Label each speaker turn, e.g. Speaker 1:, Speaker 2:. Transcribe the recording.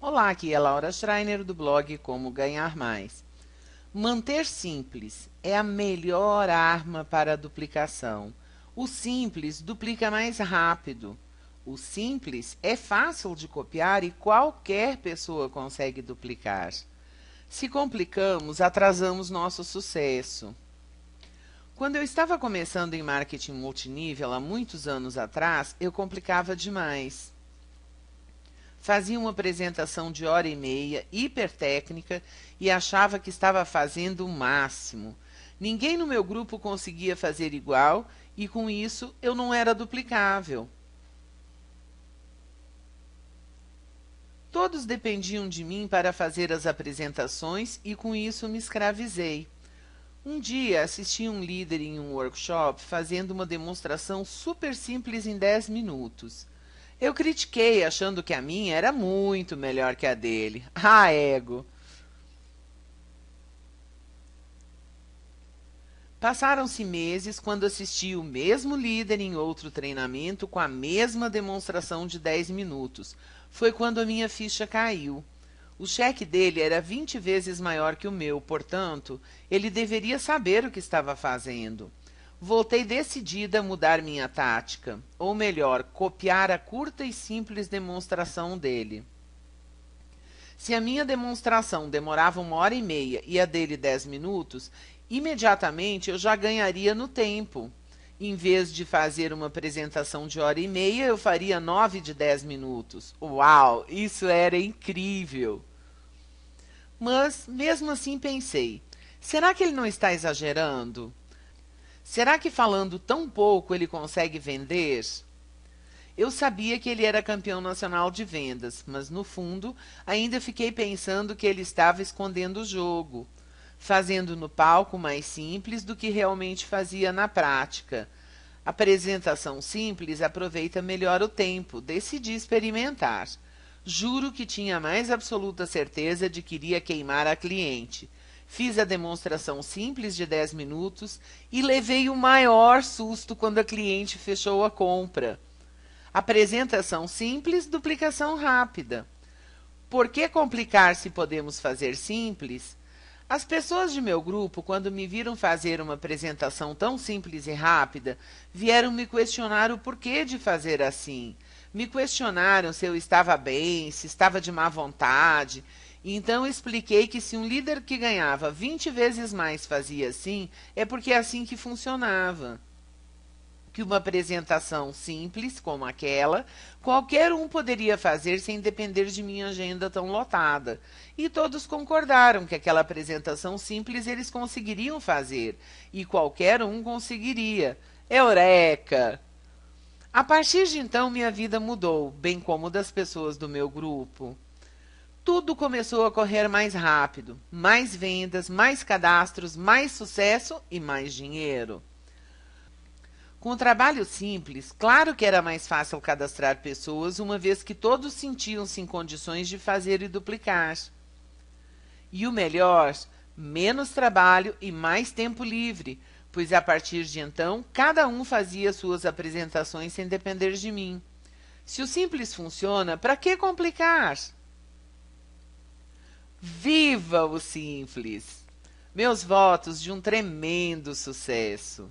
Speaker 1: Olá, aqui é Laura Schreiner do blog Como Ganhar Mais. Manter simples é a melhor arma para a duplicação. O simples duplica mais rápido. O simples é fácil de copiar e qualquer pessoa consegue duplicar. Se complicamos, atrasamos nosso sucesso. Quando eu estava começando em marketing multinível há muitos anos atrás, eu complicava demais fazia uma apresentação de hora e meia, hipertécnica, e achava que estava fazendo o máximo. Ninguém no meu grupo conseguia fazer igual, e com isso eu não era duplicável. Todos dependiam de mim para fazer as apresentações e com isso me escravizei. Um dia assisti um líder em um workshop fazendo uma demonstração super simples em 10 minutos. Eu critiquei, achando que a minha era muito melhor que a dele. Ah, ego! Passaram-se meses quando assisti o mesmo líder em outro treinamento com a mesma demonstração de 10 minutos. Foi quando a minha ficha caiu. O cheque dele era 20 vezes maior que o meu, portanto, ele deveria saber o que estava fazendo. Voltei decidida a mudar minha tática, ou melhor, copiar a curta e simples demonstração dele. Se a minha demonstração demorava uma hora e meia e a dele dez minutos, imediatamente eu já ganharia no tempo. Em vez de fazer uma apresentação de hora e meia, eu faria nove de dez minutos. Uau, isso era incrível! Mas, mesmo assim, pensei: será que ele não está exagerando? Será que falando tão pouco ele consegue vender? Eu sabia que ele era campeão nacional de vendas, mas no fundo ainda fiquei pensando que ele estava escondendo o jogo, fazendo no palco mais simples do que realmente fazia na prática. Apresentação simples aproveita melhor o tempo, decidi experimentar. Juro que tinha a mais absoluta certeza de que iria queimar a cliente Fiz a demonstração simples de 10 minutos e levei o maior susto quando a cliente fechou a compra. Apresentação simples, duplicação rápida. Por que complicar se podemos fazer simples? As pessoas de meu grupo, quando me viram fazer uma apresentação tão simples e rápida, vieram me questionar o porquê de fazer assim. Me questionaram se eu estava bem, se estava de má vontade, então expliquei que se um líder que ganhava 20 vezes mais fazia assim, é porque é assim que funcionava. Que uma apresentação simples como aquela, qualquer um poderia fazer sem depender de minha agenda tão lotada. E todos concordaram que aquela apresentação simples eles conseguiriam fazer, e qualquer um conseguiria. Eureka! A partir de então, minha vida mudou, bem como das pessoas do meu grupo tudo começou a correr mais rápido. Mais vendas, mais cadastros, mais sucesso e mais dinheiro. Com o trabalho simples, claro que era mais fácil cadastrar pessoas, uma vez que todos sentiam-se em condições de fazer e duplicar. E o melhor, menos trabalho e mais tempo livre, pois a partir de então cada um fazia suas apresentações sem depender de mim. Se o simples funciona, para que complicar? Viva o Simples! Meus votos de um tremendo sucesso!